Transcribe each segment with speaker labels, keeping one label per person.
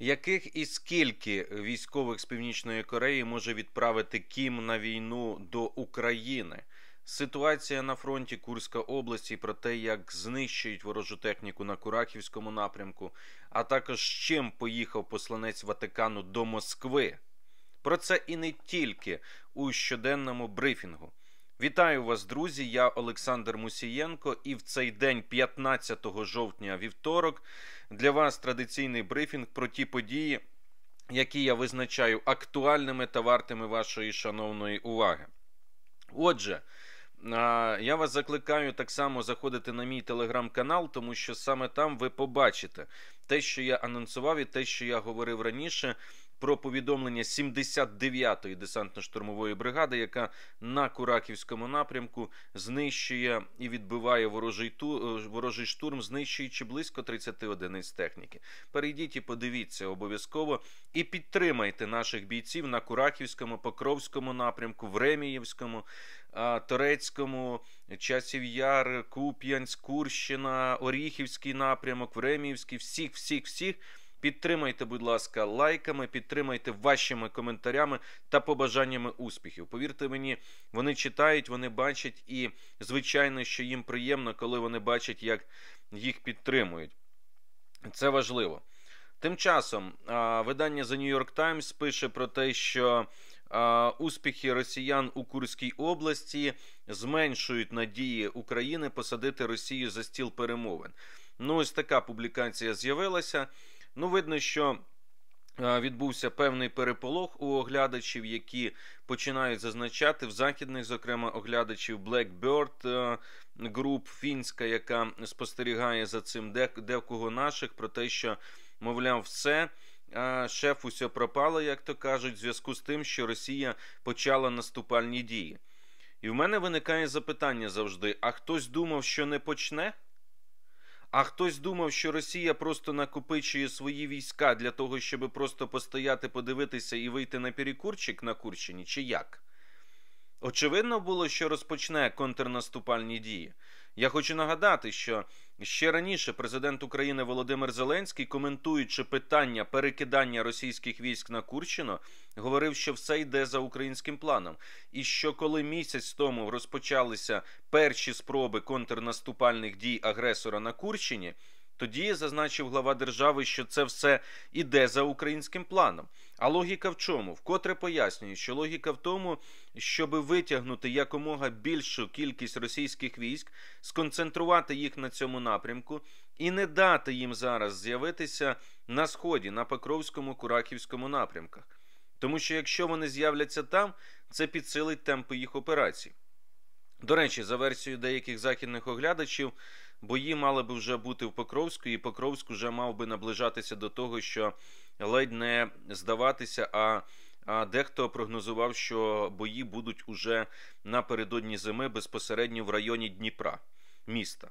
Speaker 1: Яких і скільки військових з північної Кореї може відправити Кім на війну до України? Ситуація на фронті Курська області про те, як знищують ворожу техніку на Курахівському напрямку, а також з чим поїхав посланець Ватикану до Москви. Про це і не тільки у щоденному брифінгу. Вітаю вас, друзі! Я Олександр Мусієнко, і в цей день, 15 жовтня, вівторок, для вас традиційний брифінг про ті події, які я визначаю актуальними та вартими вашої шановної уваги. Отже, я вас закликаю так само заходити на мій телеграм-канал, тому що саме там ви побачите те, що я анонсував, і те, що я говорив раніше про повідомлення 79-ї десантно-штурмової бригади, яка на Кураківському напрямку знищує і відбиває ворожий ту е, ворожий штурм, знищуючи близько 30 одиниць техніки. Перейдіть і подивіться обов'язково і підтримайте наших бійців на Кураківському, Покровському напрямку, Времіївському. Торецькому, часів яр, Куп'янськ, Курщина, Оріхівський напрямок, Времівський, всіх, всіх, всіх. Підтримайте, будь ласка, лайками, підтримайте вашими коментарями та побажаннями успіхів. Повірте мені, вони читають, вони бачать, і звичайно, що їм приємно, коли вони бачать, як їх підтримують. Це важливо. Тим часом видання The New York Times пише про те, що успіхи росіян у Курській області зменшують надії України посадити Росію за стіл перемовин. Ну, ось така публікація з'явилася. Ну, видно, що. Е, відбувся певний переполох у оглядачів, які починають зазначати в західних, зокрема оглядачів Blackbird е, груп фінська, яка спостерігає за цим, декого наших про те, що мовляв, все шеф усе пропало, як то кажуть, в зв'язку з тим, що Росія почала наступальні дії. І в мене виникає запитання завжди: а хтось думав, що не почне? А хтось думав, що Росія просто накопичує свої війська для того, щоб просто постояти, подивитися і вийти на перекурчик на Курщині, чи як? Очевидно було, що розпочне контрнаступальні дії. Я хочу нагадати, що Ще раніше президент України Володимир Зеленський, коментуючи питання перекидання російських військ на Курщину, говорив, що все йде за українським планом, і що коли місяць тому розпочалися перші спроби контрнаступальних дій агресора на Курщині, тоді зазначив глава держави, що це все іде за українським планом. А логіка в чому? Вкотре пояснює, що логіка в тому, Щоби витягнути якомога більшу кількість російських військ, сконцентрувати їх на цьому напрямку і не дати їм зараз з'явитися на сході на Покровському Курахівському напрямках. Тому що якщо вони з'являться там, це підсилить темпи їх операцій. До речі, за версією деяких західних оглядачів, бої мали би вже бути в Покровську, і Покровськ вже мав би наближатися до того, що ледь не здаватися, а а дехто прогнозував, що бої будуть уже напередодні зими безпосередньо в районі Дніпра міста.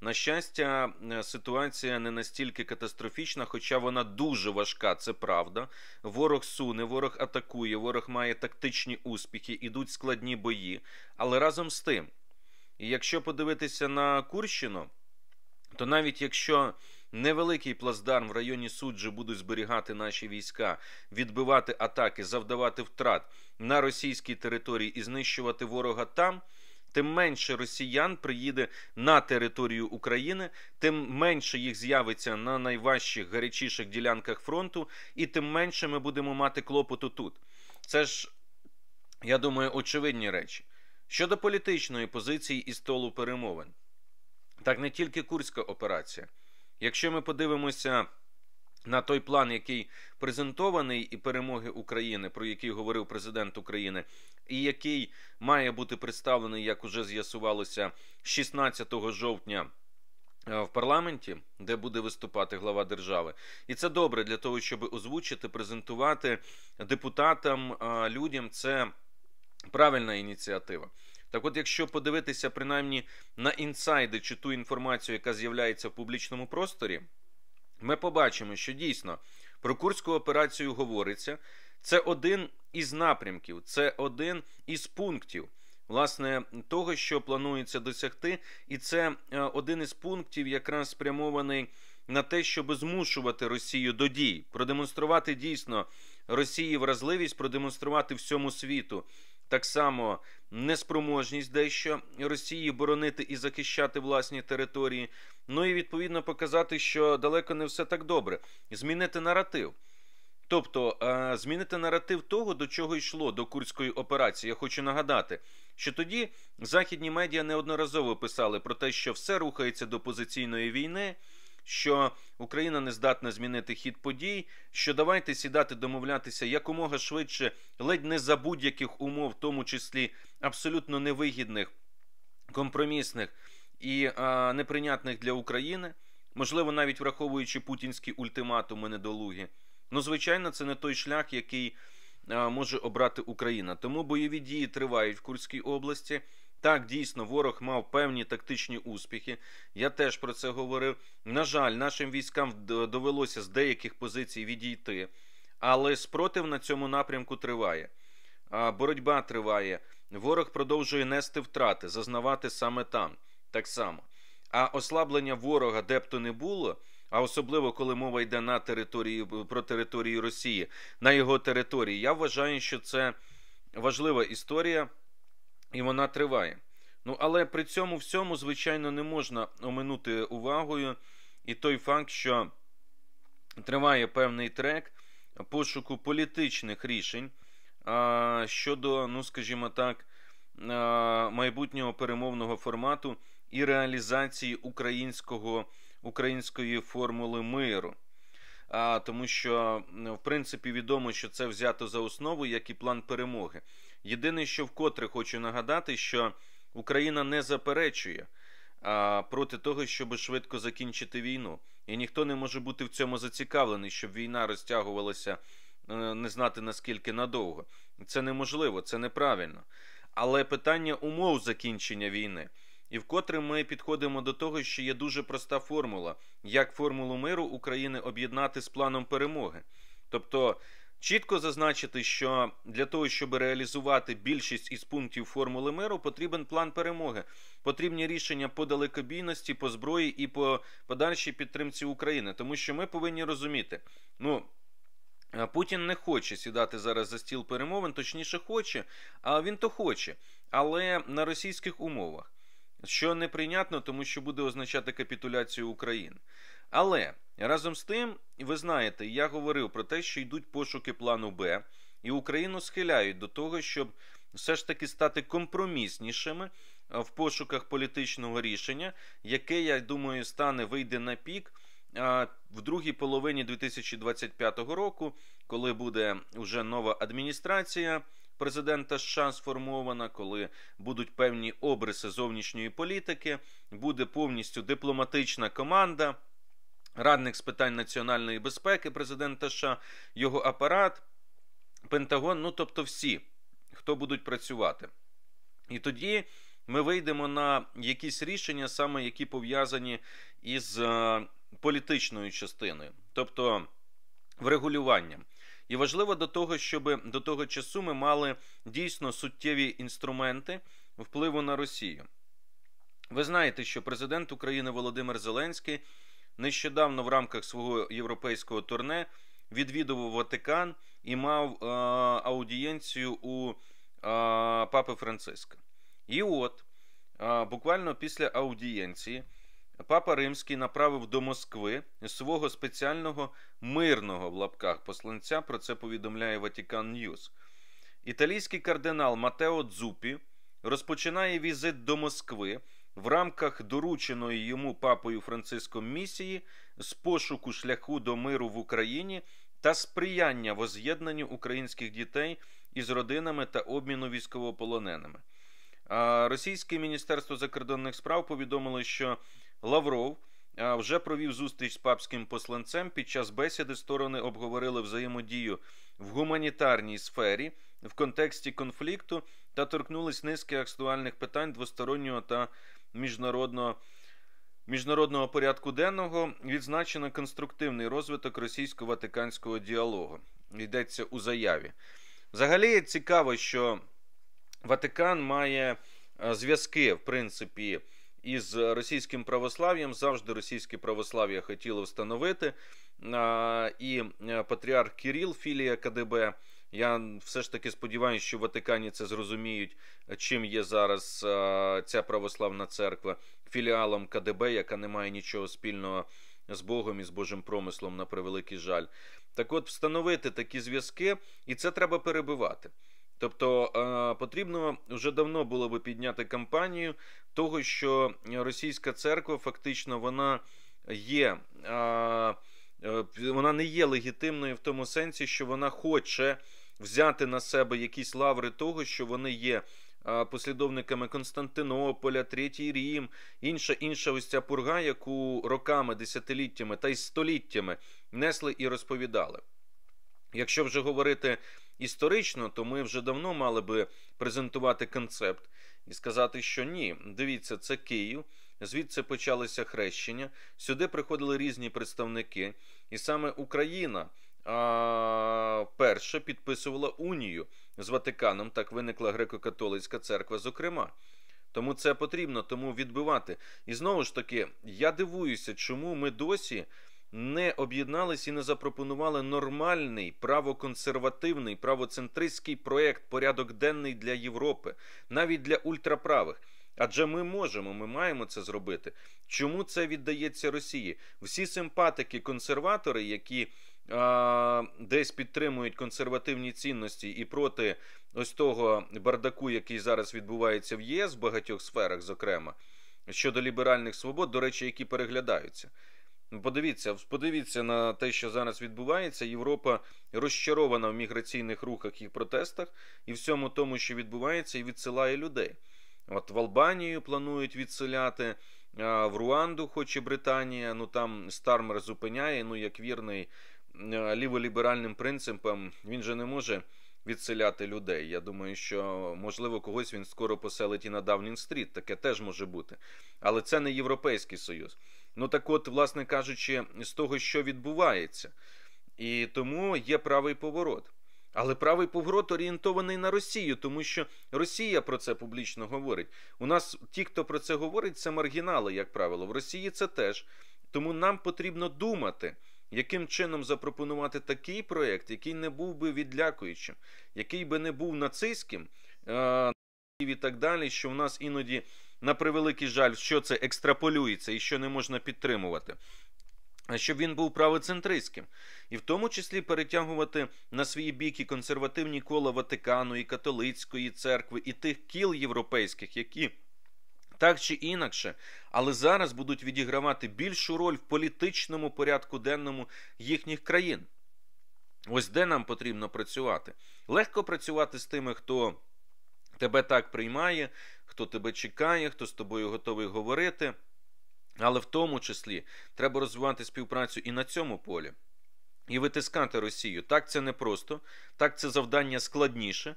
Speaker 1: На щастя, е, ситуація не настільки катастрофічна, хоча вона дуже важка, це правда. Ворог суне, ворог атакує, ворог має тактичні успіхи, ідуть складні бої. Але разом з тим, якщо подивитися на Курщину, то навіть якщо Невеликий плацдарм в районі суджі будуть зберігати наші війська, відбивати атаки, завдавати втрат на російській території і знищувати ворога там. Тим менше росіян приїде на територію України, тим менше їх з'явиться на найважчих гарячіших ділянках фронту, і тим менше ми будемо мати клопоту тут. Це ж, я думаю, очевидні речі. Щодо політичної позиції і столу перемовин, так не тільки Курська операція, Якщо ми подивимося на той план, який презентований, і перемоги України, про який говорив президент України, і який має бути представлений, як уже з'ясувалося, 16 жовтня. Е, в парламенті, де буде виступати глава держави, і це добре для того, щоб озвучити, презентувати депутатам, е, людям. Це правильна ініціатива. Так, от, якщо подивитися принаймні на інсайди чи ту інформацію, яка з'являється в публічному просторі, ми побачимо, що дійсно про курську операцію говориться. Це один із напрямків, це один із пунктів. Власне, того, що планується досягти, і це е, один із пунктів, якраз спрямований на те, щоб змушувати Росію до дій, продемонструвати дійсно Росії вразливість, продемонструвати всьому світу так само неспроможність дещо Росії боронити і захищати власні території, ну і відповідно показати, що далеко не все так добре. Змінити наратив. Тобто е, змінити наратив того, до чого йшло до курської операції. Я хочу нагадати, що тоді західні медіа неодноразово писали про те, що все рухається до позиційної війни що Україна не здатна змінити хід подій, що давайте сідати домовлятися якомога швидше, ледь не за будь-яких умов, в тому числі абсолютно невигідних, компромісних і а, неприйнятних для України, можливо, навіть враховуючи путінські ультиматуми недолугі. Ну, звичайно, це не той шлях, який а, може обрати Україна. Тому бойові дії тривають в Курській області. Так, дійсно, ворог мав певні тактичні успіхи. Я теж про це говорив. На жаль, нашим військам довелося з деяких позицій відійти, але спротив на цьому напрямку триває. Боротьба триває. Ворог продовжує нести втрати, зазнавати саме там, так само. А ослаблення ворога де б то не було. А особливо коли мова йде на території про територію Росії на його території. Я вважаю, що це важлива історія і вона триває. Ну, але при цьому всьому, звичайно, не можна оминути увагою. І той факт, що триває певний трек пошуку політичних рішень а, щодо, ну скажімо так, а, майбутнього перемовного формату і реалізації українського, української формули миру. А, Тому що, в принципі, відомо, що це взято за основу, як і план перемоги. Єдине, що вкотре хочу нагадати, що Україна не заперечує а проти того, щоб швидко закінчити війну, і ніхто не може бути в цьому зацікавлений, щоб війна розтягувалася е, не знати наскільки надовго. Це неможливо, це неправильно. Але питання умов закінчення війни. І вкотре ми підходимо до того, що є дуже проста формула, як формулу миру України об'єднати з планом перемоги. Тобто Чітко зазначити, що для того, щоб реалізувати більшість із пунктів формули миру, потрібен план перемоги, потрібні рішення по далекобійності, по зброї і по подальшій підтримці України, тому що ми повинні розуміти, ну. Е, Путін не хоче сідати зараз за стіл перемовин, точніше хоче, а він то хоче, але на російських умовах, що неприйнятно, тому що буде означати капітуляцію України. Але разом з тим, ви знаєте, я говорив про те, що йдуть пошуки плану Б, і Україну схиляють до того, щоб все ж таки стати компроміснішими е, в пошуках політичного рішення, яке, я думаю, стане вийде на пік. Е, в другій половині 2025 року, коли буде вже нова адміністрація президента США сформована, коли будуть певні обриси зовнішньої політики, буде повністю дипломатична команда радник з питань національної безпеки президента США, його апарат, Пентагон, ну тобто всі, хто будуть працювати. І тоді ми вийдемо на якісь рішення, саме які пов'язані із е, політичною частиною, тобто врегулюванням. І важливо до того, щоб до того часу ми мали дійсно суттєві інструменти впливу на Росію. Ви знаєте, що президент України Володимир Зеленський нещодавно в рамках свого європейського турне відвідував Ватикан і мав е, аудієнцію у е, папи Франциска. І от е, буквально після аудієнції папа Римський направив до Москви свого спеціального мирного в лапках посланця. Про це повідомляє Ватікан Ньюс. Італійський кардинал Матео Дзупі розпочинає візит до Москви в рамках дорученої йому папою Франциском місії з пошуку шляху до миру в Україні та сприяння воз'єднанню українських дітей із родинами та обміну військовополоненими. Російське міністерство закордонних справ повідомило, що Лавров вже провів зустріч з папським посланцем. Під час бесіди сторони обговорили взаємодію в гуманітарній сфері в контексті конфлікту та торкнулись низки актуальних питань двостороннього та міжнародного. Міжнародного порядку денного відзначено конструктивний розвиток російсько-ватиканського діалогу. Йдеться у заяві. Взагалі цікаво, що Ватикан має е, зв'язки, в принципі, із російським православ'ям. Завжди російське православ'я хотіло встановити. І е, патріарх Кіріл, філія КДБ. Я все ж таки сподіваюся, що в Ватикані це зрозуміють, чим є зараз ця православна церква філіалом КДБ, яка не має нічого спільного з Богом і з Божим промислом на превеликий жаль. Так, от встановити такі зв'язки, і це треба перебивати. Тобто потрібно вже давно було би підняти кампанію того, що російська церква фактично вона є, е, вона не є легітимною в тому сенсі, що вона хоче взяти на себе якісь лаври того, що вони є. Послідовниками Константинополя, Третій Рім, інша інша ось ця пурга, яку роками, десятиліттями та й століттями несли і розповідали. Якщо вже говорити історично, то ми вже давно мали би презентувати концепт і сказати, що ні, дивіться, це Київ, звідси почалися хрещення, сюди приходили різні представники, і саме Україна. Перша підписувала унію з Ватиканом, так виникла греко-католицька церква, зокрема. Тому це потрібно, тому відбивати. І знову ж таки, я дивуюся, чому ми досі не об'єднались і не запропонували нормальний правоконсервативний, правоцентристський проєкт, порядок денний для Європи, навіть для ультраправих. Адже ми можемо, ми маємо це зробити. Чому це віддається Росії? Всі симпатики, консерватори, які десь підтримують консервативні цінності і проти ось того бардаку, який зараз відбувається в ЄС в багатьох сферах, зокрема щодо ліберальних свобод, до речі, які переглядаються. Ну, подивіться, подивіться на те, що зараз відбувається. Європа розчарована в міграційних рухах і протестах, і всьому тому, що відбувається, і відсилає людей. От в Албанію планують відселяти, в Руанду, хоче Британія. Ну там Стармер зупиняє. Ну як вірний Е, ліволіберальним принципам він же не може відселяти людей. Я думаю, що можливо когось він скоро поселить і на Даунінг-стріт, Таке теж може бути, але це не європейський союз. Ну так, от, власне кажучи, з того, що відбувається, і тому є правий поворот. Але правий поворот орієнтований на Росію, тому що Росія про це публічно говорить. У нас ті, хто про це говорить, це маргінали, як правило. В Росії це теж. Тому нам потрібно думати яким чином запропонувати такий проєкт, який не був би відлякуючим, який би не був нацистським е і так далі, що в нас іноді, на превеликий жаль, що це екстраполюється і що не можна підтримувати, щоб він був правоцентристським, і в тому числі перетягувати на свій бік і консервативні кола Ватикану, і католицької церкви, і тих кіл європейських, які. Так чи інакше, але зараз будуть відігравати більшу роль в політичному порядку денному їхніх країн. Ось де нам потрібно працювати. Легко працювати з тими, хто тебе так приймає, хто тебе чекає, хто з тобою готовий говорити. Але в тому числі треба розвивати співпрацю і на цьому полі, і витискати Росію. Так це непросто, так це завдання складніше,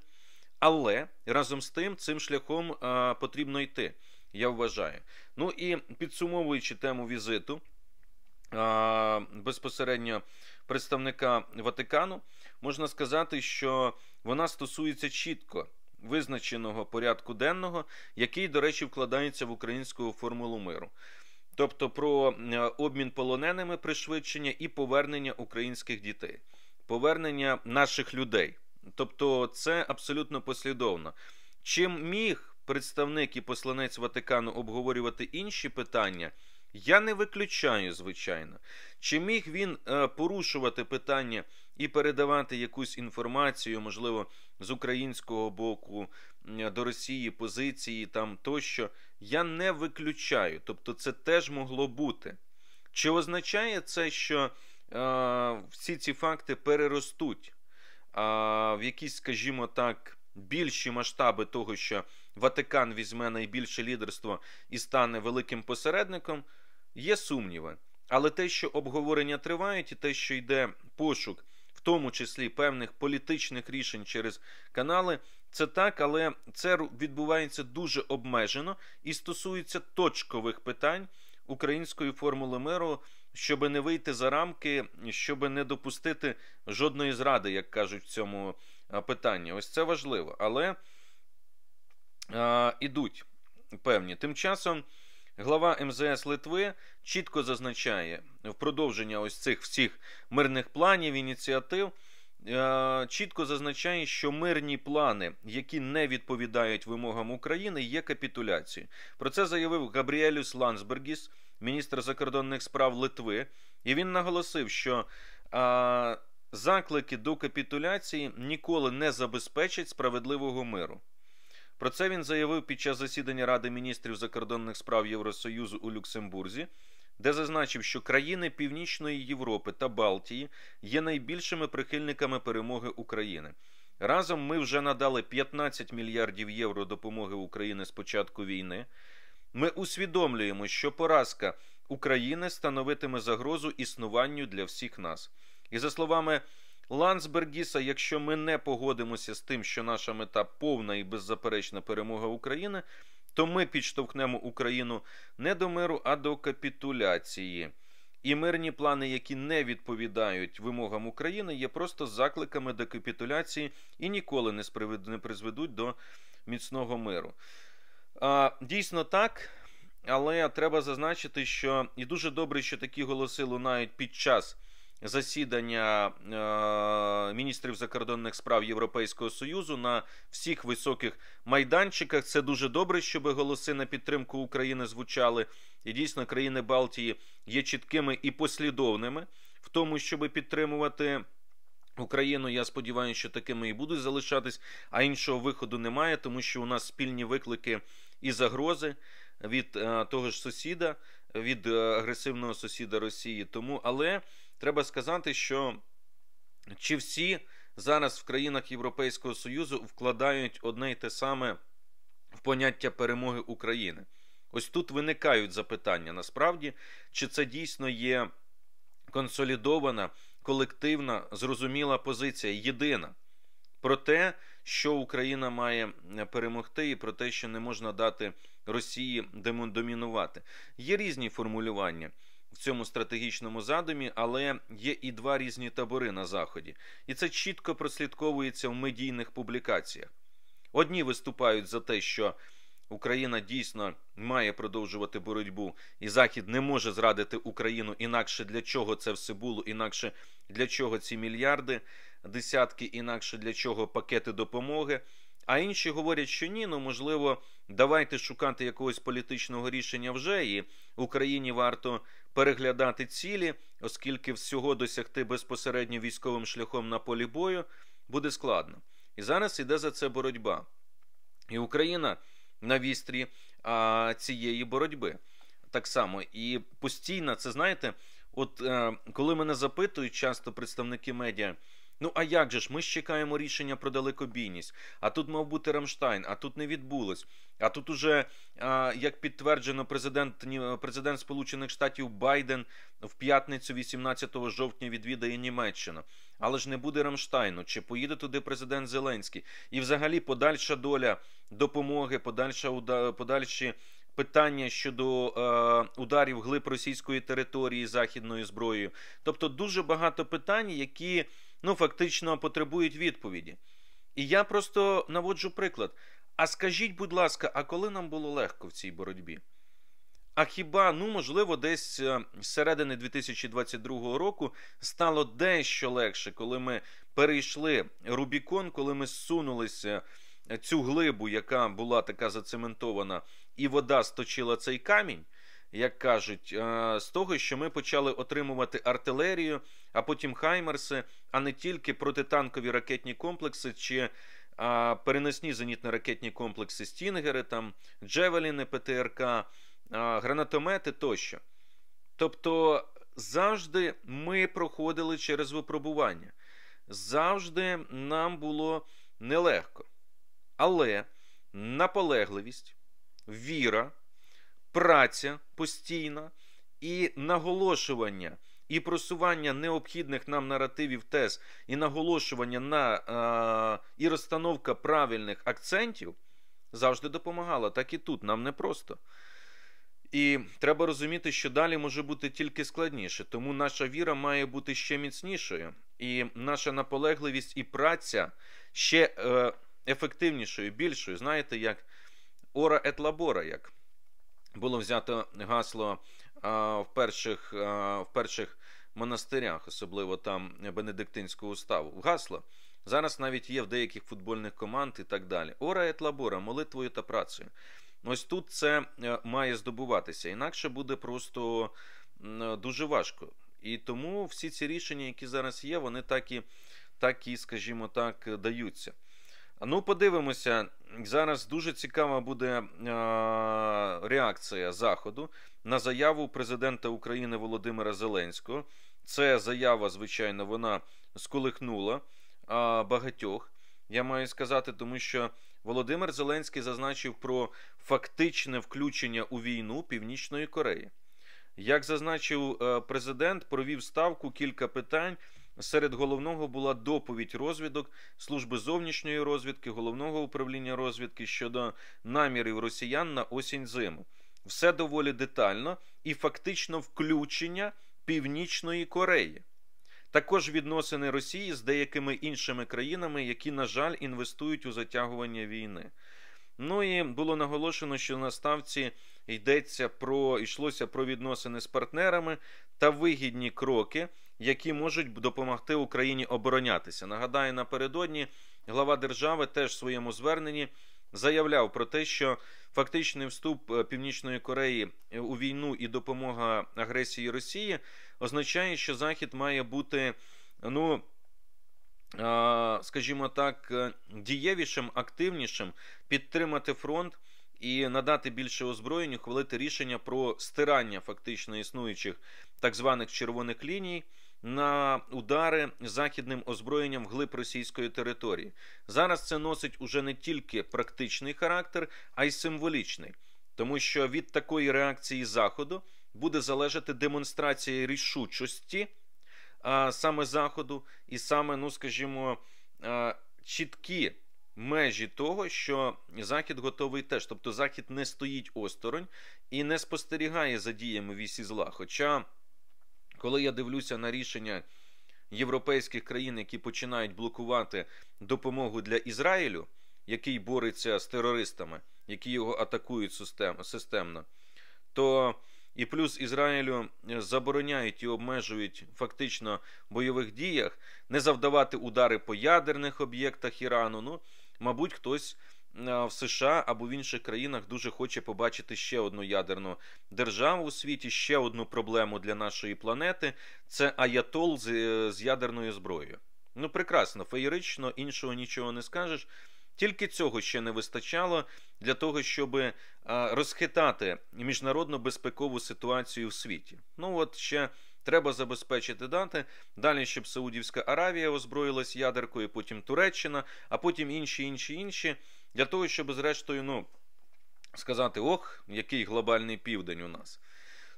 Speaker 1: але разом з тим, цим шляхом а, потрібно йти я вважаю. Ну і підсумовуючи тему візиту безпосередньо представника Ватикану, можна сказати, що вона стосується чітко. Визначеного порядку денного, який, до речі, вкладається в українську формулу миру, тобто про е, обмін полоненими пришвидшення і повернення українських дітей, повернення наших людей. Тобто, це абсолютно послідовно. Чим міг представник і посланець Ватикану обговорювати інші питання, я не виключаю, звичайно. Чи міг він е, порушувати питання і передавати якусь інформацію, можливо, з українського боку до Росії позиції там тощо? Я не виключаю. Тобто, це теж могло бути. Чи означає це, що е, всі ці факти переростуть е, в якісь, скажімо так, більші масштаби того, що Ватикан візьме найбільше лідерство і стане великим посередником, є сумніви. Але те, що обговорення тривають, і те, що йде пошук, в тому числі певних політичних рішень через канали, це так, але це відбувається дуже обмежено і стосується точкових питань української формули миру, щоб не вийти за рамки, щоб не допустити жодної зради, як кажуть в цьому питанні. Ось це важливо. Але ідуть певні. Тим часом глава МЗС Литви чітко зазначає в продовження ось цих всіх мирних планів, ініціатив. Е, чітко зазначає, що мирні плани, які не відповідають вимогам України, є капітуляцією. Про це заявив Габріелюс Лансбергіс, міністр закордонних справ Литви, і він наголосив, що а, е, заклики до капітуляції ніколи не забезпечать справедливого миру. Про це він заявив під час засідання Ради міністрів закордонних справ Євросоюзу у Люксембурзі, де зазначив, що країни Північної Європи та Балтії є найбільшими прихильниками перемоги України. Разом ми вже надали 15 мільярдів євро допомоги Україні з початку війни. Ми усвідомлюємо, що поразка України становитиме загрозу існуванню для всіх нас. І за словами Лансбергіса, якщо ми не погодимося з тим, що наша мета повна і беззаперечна перемога України, то ми підштовхнемо Україну не до миру, а до капітуляції. І мирні плани, які не відповідають вимогам України, є просто закликами до капітуляції і ніколи не призведуть до міцного миру. Дійсно так. Але треба зазначити, що і дуже добре, що такі голоси лунають під час засідання е, міністрів закордонних справ Європейського союзу на всіх високих майданчиках. Це дуже добре, щоб голоси на підтримку України звучали. І дійсно, країни Балтії є чіткими і послідовними в тому, щоб підтримувати. Україну, я сподіваюся, що такими і будуть залишатись, а іншого виходу немає, тому що у нас спільні виклики і загрози від е, того ж сусіда, від е, агресивного сусіда Росії. Тому але треба сказати, що чи всі зараз в країнах Європейського Союзу вкладають одне й те саме в поняття перемоги України. Ось тут виникають запитання насправді, чи це дійсно є консолідована, колективна, зрозуміла позиція, єдина про те, що Україна має перемогти, і про те, що не можна дати Росії демондомінувати, Є різні формулювання в цьому стратегічному задумі, але є і два різні табори на заході, і це чітко прослідковується в медійних публікаціях. Одні виступають за те, що Україна дійсно має продовжувати боротьбу, і Захід не може зрадити Україну інакше для чого це все було, інакше для чого ці мільярди, десятки, інакше для чого пакети допомоги. А інші говорять, що ні, ну можливо, давайте шукати якогось політичного рішення вже і Україні варто переглядати цілі, оскільки всього досягти безпосередньо військовим шляхом на полі бою буде складно. І зараз іде за це боротьба. І Україна на вістрі а, цієї боротьби так само. І постійно це знаєте, от е, коли мене запитують часто представники медіа. Ну а як же ж? Ми ж чекаємо рішення про далекобійність. А тут мав бути Рамштайн, а тут не відбулось. А тут уже як підтверджено, президент президент Сполучених Штатів Байден в п'ятницю, 18 жовтня, відвідає Німеччину. Але ж не буде Рамштайну. Чи поїде туди президент Зеленський? І, взагалі, подальша доля допомоги, подальша подальші. Питання щодо е, ударів глиб російської території західною зброєю, тобто дуже багато питань, які ну фактично потребують відповіді. І я просто наводжу приклад. А скажіть, будь ласка, а коли нам було легко в цій боротьбі? А хіба, ну можливо, десь з е, середини 2022 року стало дещо легше, коли ми перейшли Рубікон, коли ми зсунулися е, цю глибу, яка була така зацементована, і вода сточила цей камінь? як кажуть, е, з того, що ми почали отримувати артилерію, а потім хаймерси, а не тільки протитанкові ракетні комплекси чи е, переносні зенітно-ракетні комплекси Стінгери, там Джевеліни ПТРК, е, гранатомети тощо. Тобто завжди ми проходили через випробування. Завжди нам було нелегко. Але наполегливість, віра праця постійна і наголошування. І просування необхідних нам наративів тез, і наголошування на е, і розстановка правильних акцентів завжди допомагала, так і тут, нам не просто. І треба розуміти, що далі може бути тільки складніше, тому наша віра має бути ще міцнішою, і наша наполегливість і праця ще е, ефективнішою, більшою. Знаєте, як ора ет лабора, як було взято гасло в перших в перших монастирях, особливо там Бенедиктинську уставу. Гасло зараз навіть є в деяких футбольних команд і так далі. Ора ет лабора, молитвою та працею. Ось тут це е, має здобуватися, інакше буде просто дуже важко. І тому всі ці рішення, які зараз є, вони так і, так і скажімо так, даються. Ну, подивимося. Зараз дуже цікава буде е, реакція Заходу на заяву президента України Володимира Зеленського. Це заява, звичайно, вона сколихнула багатьох. Я маю сказати, тому що Володимир Зеленський зазначив про фактичне включення у війну Північної Кореї. Як зазначив е, президент, провів ставку кілька питань. Серед головного була доповідь розвідок служби зовнішньої розвідки, головного управління розвідки щодо намірів росіян на осінь зиму. Все доволі детально і фактично включення Північної Кореї. Також відносини Росії з деякими іншими країнами, які, на жаль, інвестують у затягування війни. Ну і було наголошено, що на ставці йдеться про йшлося про відносини з партнерами та вигідні кроки, які можуть допомогти Україні оборонятися. Нагадаю, напередодні глава держави теж в своєму зверненні заявляв про те, що фактичний вступ е, Північної Кореї е, у війну і допомога агресії Росії означає, що Захід має бути, ну. Скажімо так, е, дієвішим, активнішим підтримати фронт і надати більше озброєнь, ухвалити рішення про стирання фактично існуючих так званих червоних ліній на удари західним озброєнням вглиб російської території. Зараз це носить уже не тільки практичний характер, а й символічний, тому що від такої реакції Заходу буде залежати демонстрація рішучості а, саме Заходу, і саме, ну скажімо, а, чіткі. Межі того, що Захід готовий теж, тобто Захід не стоїть осторонь і не спостерігає за діями вісі зла. Хоча коли я дивлюся на рішення європейських країн, які починають блокувати допомогу для Ізраїлю, який бореться з терористами, які його атакують системно, то і плюс Ізраїлю забороняють і обмежують фактично бойових діях, не завдавати удари по ядерних об'єктах Ірану. Ну, мабуть, хтось Е, в США або в інших країнах дуже хоче побачити ще одну ядерну державу у світі, ще одну проблему для нашої планети це аятол з, е, з ядерною зброєю. Ну, прекрасно, феєрично, іншого нічого не скажеш. Тільки цього ще не вистачало для того, щоб е, розхитати міжнародну безпекову ситуацію в світі. Ну от ще треба забезпечити дати далі, щоб Саудівська Аравія озброїлась ядеркою, потім Туреччина, а потім інші, інші, інші. Для того, щоб, зрештою, ну, сказати, ох, який глобальний південь у нас.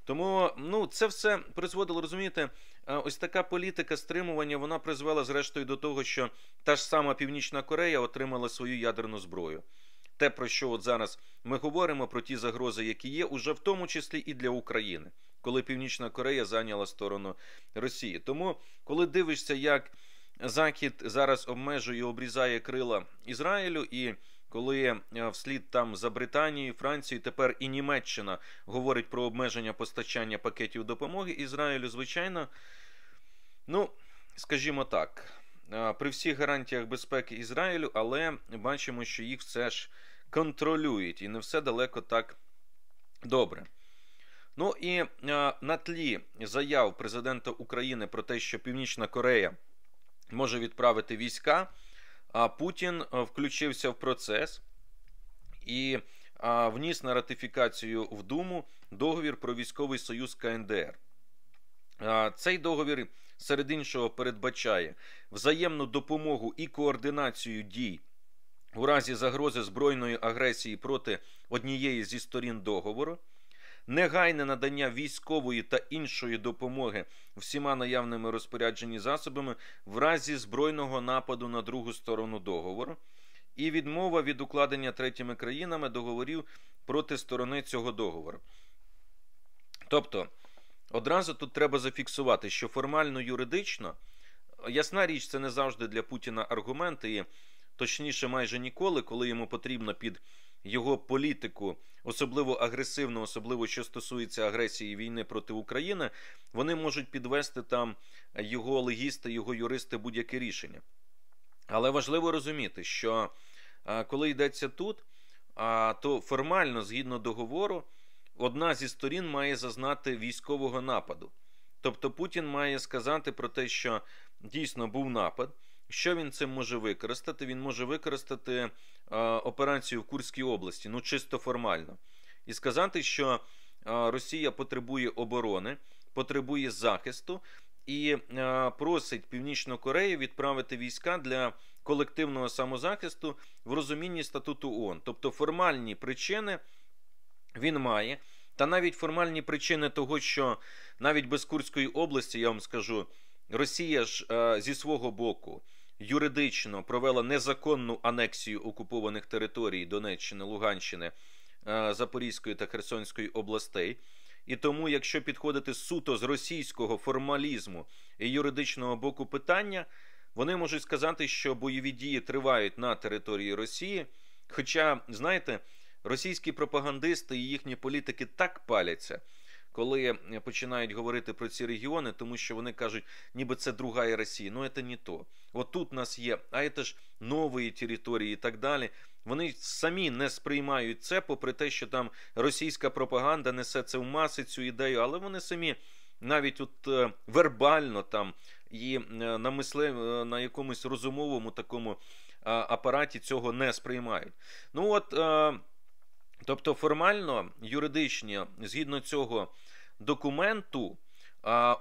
Speaker 1: Тому ну, це все призводило, розумієте, е, ось така політика стримування вона призвела, зрештою, до того, що та ж сама Північна Корея отримала свою ядерну зброю. Те, про що от зараз ми говоримо, про ті загрози, які є, уже в тому числі і для України, коли Північна Корея зайняла сторону Росії. Тому, коли дивишся, як Захід зараз обмежує, і обрізає крила Ізраїлю і коли е, вслід там за Британією, Францією, тепер і Німеччина говорить про обмеження постачання пакетів допомоги Ізраїлю, звичайно, ну, скажімо так, е, при всіх гарантіях безпеки Ізраїлю, але бачимо, що їх все ж контролюють, і не все далеко так добре. Ну і е, на тлі заяв президента України про те, що Північна Корея може відправити війська а Путін е, включився в процес і е, вніс на ратифікацію в Думу договір про військовий союз КНДР. Е, цей договір, серед іншого, передбачає взаємну допомогу і координацію дій у разі загрози збройної агресії проти однієї зі сторін договору негайне надання військової та іншої допомоги всіма наявними розпоряджені засобами в разі збройного нападу на другу сторону договору, і відмова від укладення третіми країнами договорів проти сторони цього договору. Тобто одразу тут треба зафіксувати, що формально юридично ясна річ, це не завжди для Путіна аргумент, і точніше, майже ніколи, коли йому потрібно під його політику, особливо агресивну, особливо що стосується агресії війни проти України, вони можуть підвести там його легісти, його юристи будь-яке рішення. Але важливо розуміти, що коли йдеться тут, то формально згідно договору, одна зі сторін має зазнати військового нападу. Тобто Путін має сказати про те, що дійсно був напад. Що він цим може використати? Він може використати Е, операцію в Курській області, ну чисто формально, і сказати, що е, Росія потребує оборони, потребує захисту і е, просить Північну Корею відправити війська для колективного самозахисту в розумінні статуту ООН. Тобто формальні причини він має. Та навіть формальні причини того, що навіть без Курської області, я вам скажу, Росія ж зі свого боку юридично провела незаконну анексію окупованих територій Донеччини, Луганщини, е, Запорізької та Херсонської областей. І тому, якщо підходити суто з російського формалізму і юридичного боку питання, вони можуть сказати, що бойові дії тривають на території Росії. Хоча, знаєте, російські пропагандисти і їхні політики так паляться коли е, починають говорити про ці регіони, тому що вони кажуть, ніби це другая Росія. Ну це не то. От тут нас є, а це ж нові території і так далі. Вони самі не сприймають це, попри те, що там російська пропаганда несе це в маси цю ідею, але вони самі. Навіть от е, вербально там і е, на мисле на якомусь розумовому такому апараті цього не сприймають. Ну от. Тобто, формально, юридично, згідно цього документу,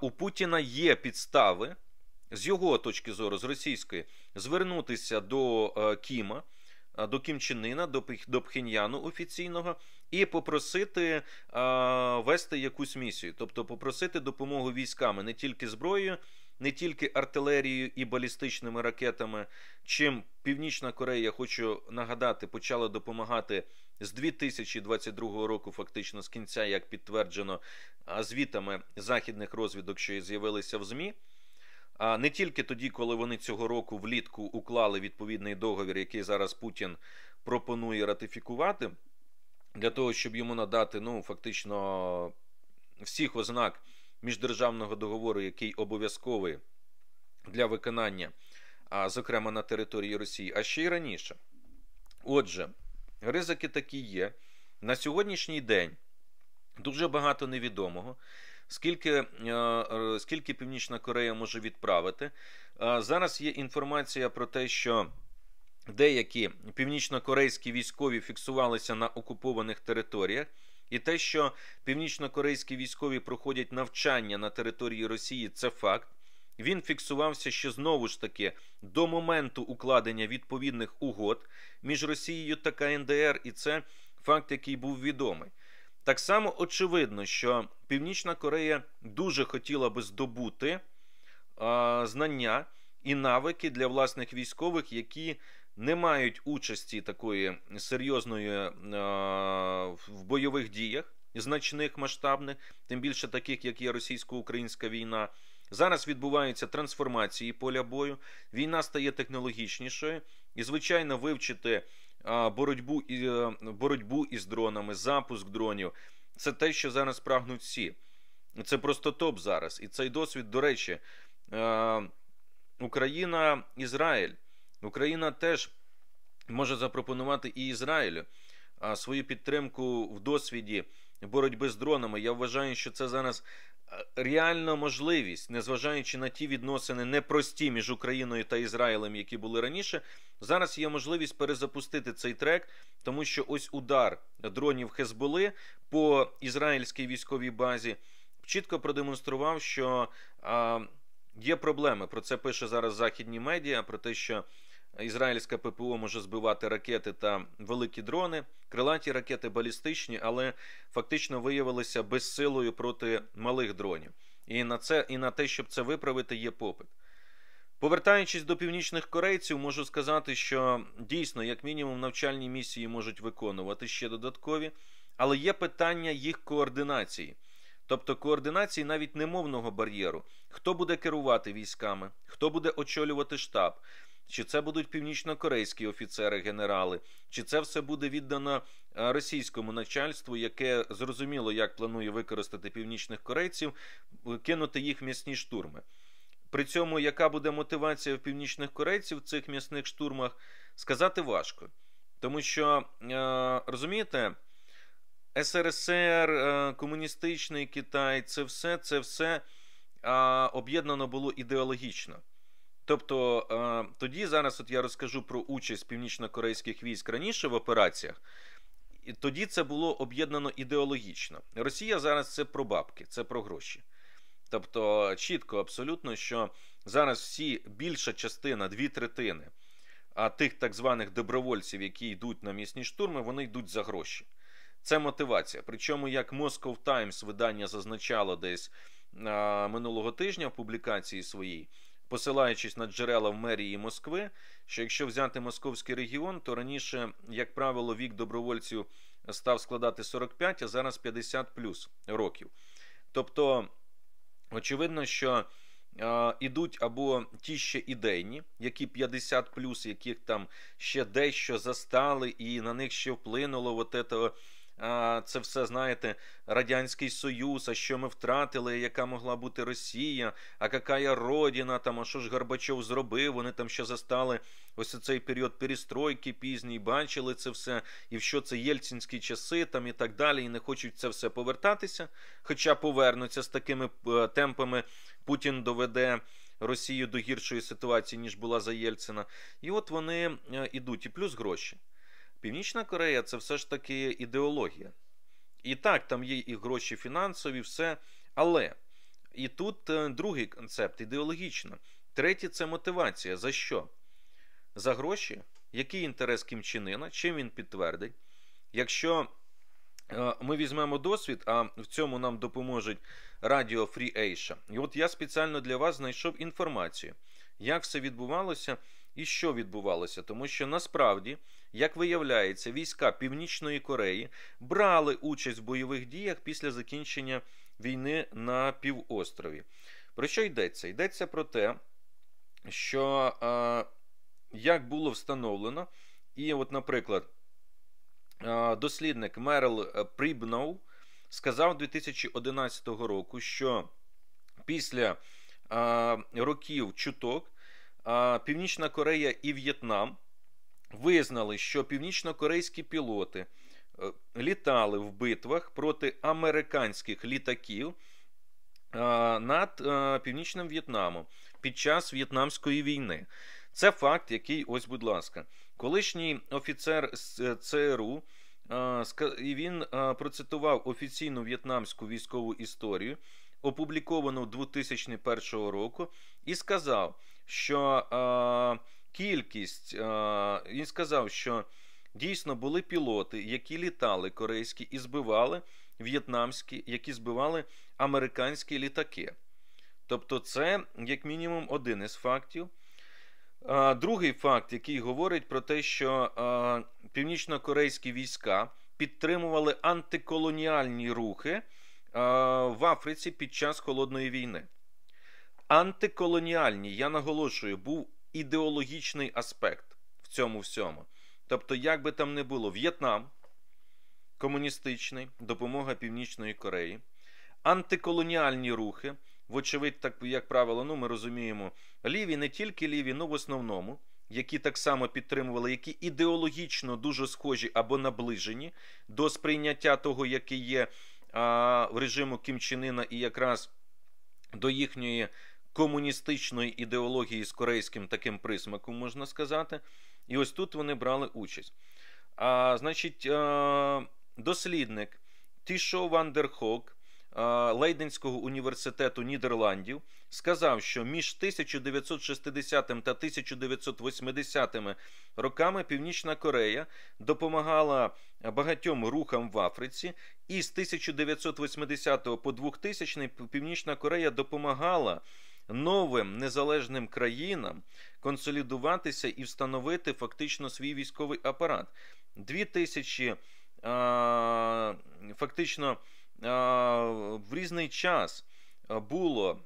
Speaker 1: у Путіна є підстави з його точки зору, з російської, звернутися до е, Кіма, е, до Кімчинина, до Пхеньяну офіційного і попросити е, вести якусь місію, тобто попросити допомогу військами не тільки зброєю не тільки артилерією і балістичними ракетами, чим Північна Корея, я хочу нагадати, почала допомагати з 2022 року, фактично з кінця, як підтверджено, звітами західних розвідок, що і з'явилися в ЗМІ. А не тільки тоді, коли вони цього року влітку уклали відповідний договір, який зараз Путін пропонує ратифікувати, для того, щоб йому надати ну фактично всіх ознак міждержавного договору, який обов'язковий для виконання, а зокрема на території Росії, а ще й раніше. Отже, ризики такі є. На сьогоднішній день дуже багато невідомого. Скільки е, е, скільки Північна Корея може відправити? Зараз є інформація про те, що деякі північнокорейські військові фіксувалися на окупованих територіях. І те, що північнокорейські військові проходять навчання на території Росії, це факт. Він фіксувався ще знову ж таки до моменту укладення відповідних угод між Росією та КНДР, і це факт, який був відомий. Так само очевидно, що Північна Корея дуже хотіла би здобути е, знання і навики для власних військових, які не мають участі такої серйозної е, в бойових діях, значних масштабних, тим більше таких, як є російсько-українська війна. Зараз відбуваються трансформації поля бою. Війна стає технологічнішою, і звичайно, вивчити е, боротьбу е, боротьбу із дронами, запуск дронів. Це те, що зараз прагнуть всі. Це просто топ зараз. І цей досвід, до речі, Україна, Ізраїль Україна теж може запропонувати і Ізраїлю свою підтримку в досвіді боротьби з дронами. Я вважаю, що це зараз е, реальна можливість, незважаючи на ті відносини непрості між Україною та Ізраїлем, які були раніше. Зараз є можливість перезапустити цей трек, тому що ось удар дронів Хезболи по ізраїльській військовій базі чітко продемонстрував, що. Є проблеми про це пише зараз західні медіа про те, що Ізраїльське ППО може збивати ракети та великі дрони, крилаті ракети балістичні, але фактично виявилися безсилою проти малих дронів. І на це, і на те, щоб це виправити, є попит. Повертаючись до північних корейців, можу сказати, що дійсно, як мінімум, навчальні місії можуть виконувати ще додаткові, але є питання їх координації. Тобто координації навіть немовного бар'єру, хто буде керувати військами, хто буде очолювати штаб, чи це будуть північнокорейські офіцери-генерали, чи це все буде віддано е, російському начальству, яке зрозуміло, як планує використати північних корейців, е, кинути їх м'ясні штурми. При цьому, яка буде мотивація в північних корейців в цих м'ясних штурмах, сказати важко. Тому що е, розумієте, СРСР, комуністичний Китай, це все це все об'єднано було ідеологічно. Тобто е, тоді зараз от я розкажу про участь північно-корейських військ раніше в операціях. І тоді це було об'єднано ідеологічно. Росія зараз це про бабки, це про гроші. Тобто, чітко, абсолютно, що зараз всі більша частина, дві третини а тих так званих добровольців, які йдуть на місні штурми, вони йдуть за гроші. Це мотивація. Причому, як Moscow Times видання зазначало десь а, е, минулого тижня в публікації своїй посилаючись на джерела в мерії Москви, що якщо взяти московський регіон, то раніше, як правило, вік добровольців став складати 45, а зараз 50 плюс років. Тобто, очевидно, що е, ідуть або ті ще ідейні, які 50 плюс, яких там ще дещо застали, і на них ще вплинуло от этого це все знаєте, Радянський Союз, а що ми втратили, яка могла бути Росія, а какая родина, там, а що ж Горбачов зробив? Вони там ще застали ось цей період перестройки пізній, бачили це все, і що це єльцинські часи, там і так далі, і не хочуть це все повертатися. Хоча повернуться з такими е, темпами, Путін доведе. Росію до гіршої ситуації ніж була за Єльцина, і от вони йдуть, е, і плюс гроші. Північна Корея це все ж таки ідеологія. І так, там є і гроші фінансові, все. Але і тут е, другий концепт ідеологічно. Третє це мотивація. За що? За гроші, який інтерес Кім Іна, чим він підтвердить. Якщо е, ми візьмемо досвід, а в цьому нам допоможуть Радіо Free Asia. І от я спеціально для вас знайшов інформацію, як все відбувалося і що відбувалося, тому що насправді як виявляється, війська Північної Кореї брали участь в бойових діях після закінчення війни на півострові. Про що йдеться? Йдеться про те, що е, як було встановлено, і, от, наприклад, е, дослідник Мерл е, Прібноу сказав 2011 року, що після е, років чуток е, Північна Корея і В'єтнам визнали, що північно-корейські пілоти е, літали в битвах проти американських літаків е, над е, північним В'єтнамом під час В'єтнамської війни. Це факт, який, ось, будь ласка, колишній офіцер з ЦРУ. І він процитував офіційну в'єтнамську військову історію, опубліковану 2001 року, і сказав, що кількість. Е, він сказав, що дійсно були пілоти, які літали корейські і збивали в'єтнамські, які збивали американські літаки. Тобто, це, як мінімум, один із фактів. Е, другий факт, який говорить про те, що е, північно-корейські війська підтримували антиколоніальні рухи в Африці під час холодної війни. Антиколоніальні, я наголошую, був ідеологічний аспект в цьому всьому. Тобто, як би там не було, В'єтнам комуністичний, допомога Північної Кореї, антиколоніальні рухи, вочевидь, так як правило, ну ми розуміємо, ліві, не тільки ліві, але ну, в основному. Які так само підтримували, які ідеологічно дуже схожі або наближені до сприйняття того, який є а, режиму Кімчинина, і якраз до їхньої комуністичної ідеології з корейським таким присмаком, можна сказати. І ось тут вони брали участь. А, Значить, е, дослідник Тішо Вандерхок е, Лейденського університету Нідерландів сказав, що між 1960 та 1980 роками Північна Корея допомагала багатьом рухам в Африці, і з 1980 по 2000 Північна Корея допомагала новим незалежним країнам консолідуватися і встановити фактично свій військовий апарат. Дві тисячі фактично в різний час. Було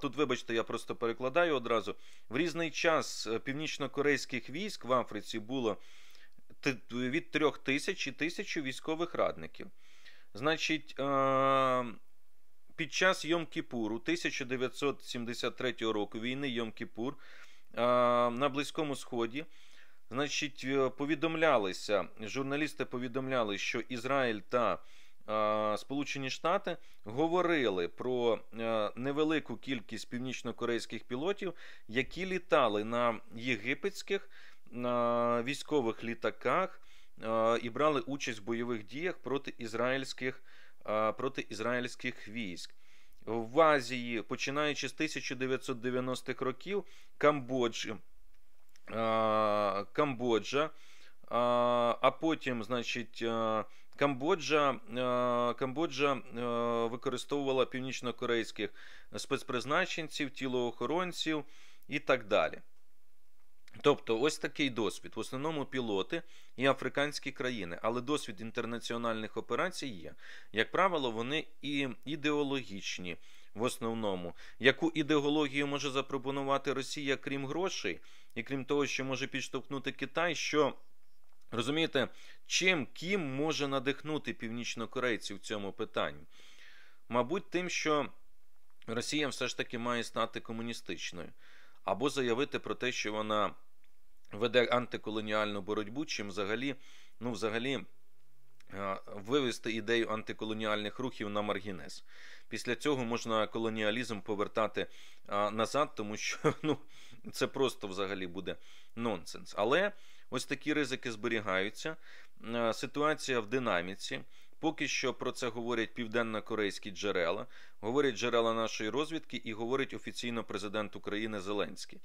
Speaker 1: тут, вибачте, я просто перекладаю одразу. В різний час е, північнокорейських військ в Африці було від трьох тисяч і тисячі військових радників. Значить, під час Йом-Кіпуру 1973 року війни Йом-Кіпур на Близькому Сході. Значить, е, повідомлялися, журналісти повідомляли, що Ізраїль та е, Сполучені Штати говорили про е, невелику кількість північнокорейських пілотів, які літали на єгипетських е, військових літаках і брали участь в бойових діях проти ізраїльських проти ізраїльських військ. В Азії, починаючи з 1990-х років, Камбоджі, Камбоджа, а потім, значить, Камбоджа Камбоджа використовувала північно-корейських спецпризначенців, тілоохоронців і так далі. Тобто, ось такий досвід. В основному пілоти і африканські країни, але досвід інтернаціональних операцій є. Як правило, вони і ідеологічні в основному. Яку ідеологію може запропонувати Росія, крім грошей, і крім того, що може підштовхнути Китай? що... Розумієте, чим ким може надихнути північнокорейців в цьому питанні? Мабуть, тим, що Росія все ж таки має стати комуністичною або заявити про те, що вона веде антиколоніальну боротьбу, чим взагалі, ну, взагалі. Е, вивести ідею антиколоніальних рухів на маргінез. Після цього можна колоніалізм повертати е, назад, тому що ну, це просто взагалі буде нонсенс. Але ось такі ризики зберігаються. Е, ситуація в динаміці. Поки що про це говорять південно-корейські джерела, говорять джерела нашої розвідки і говорить офіційно президент України Зеленський.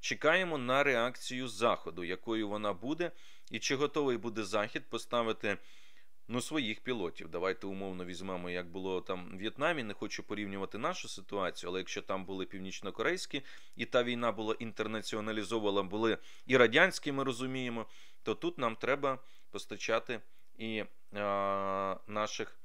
Speaker 1: Чекаємо на реакцію Заходу, якою вона буде, і чи готовий буде Захід поставити. Ну, своїх пілотів. Давайте умовно візьмемо, як було там в В'єтнамі. Не хочу порівнювати нашу ситуацію, але якщо там були північнокорейські, і та війна була інтернаціоналізована, були і радянські, ми розуміємо, то тут нам треба постачати і е, наших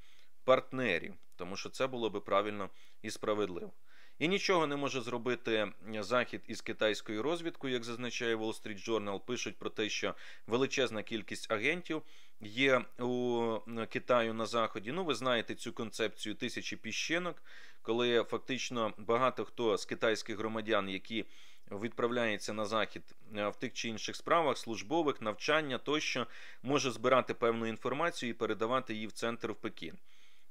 Speaker 1: партнерів, тому що це було би правильно і справедливо. І нічого не може зробити захід із китайською розвідкою, як зазначає Wall Street Journal, пишуть про те, що величезна кількість агентів є у Китаю на заході. Ну, ви знаєте цю концепцію тисячі піщинок, коли фактично багато хто з китайських громадян, які відправляється на захід е, в тих чи інших справах, службових, навчання тощо може збирати певну інформацію і передавати її в центр в Пекін.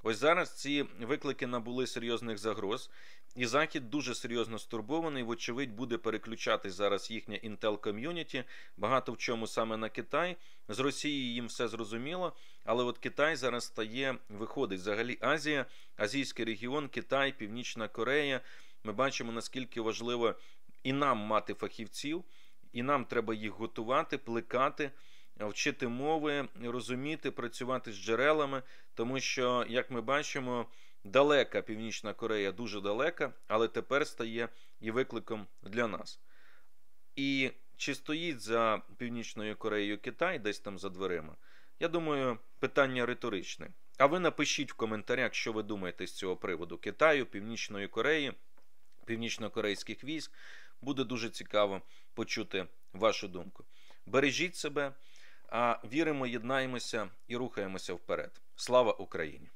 Speaker 1: Ось зараз ці виклики набули серйозних загроз, і захід дуже серйозно стурбований. Вочевидь, буде переключати зараз їхня Intel ком'юніті, багато в чому саме на Китай. З Росії їм все зрозуміло, але от Китай зараз стає, виходить взагалі Азія, Азійський регіон, Китай, Північна Корея. Ми бачимо наскільки важливо і нам мати фахівців, і нам треба їх готувати, плекати, вчити мови, розуміти, працювати з джерелами, тому що, як ми бачимо, далека Північна Корея дуже далека, але тепер стає і викликом для нас. І чи стоїть за Північною Кореєю Китай десь там за дверима? Я думаю, питання риторичне. А ви напишіть в коментарях, що ви думаєте з цього приводу Китаю, Північної Кореї, північно-корейських військ. Буде дуже цікаво почути вашу думку. Бережіть себе, а віримо, єднаємося і рухаємося вперед. Слава Україні!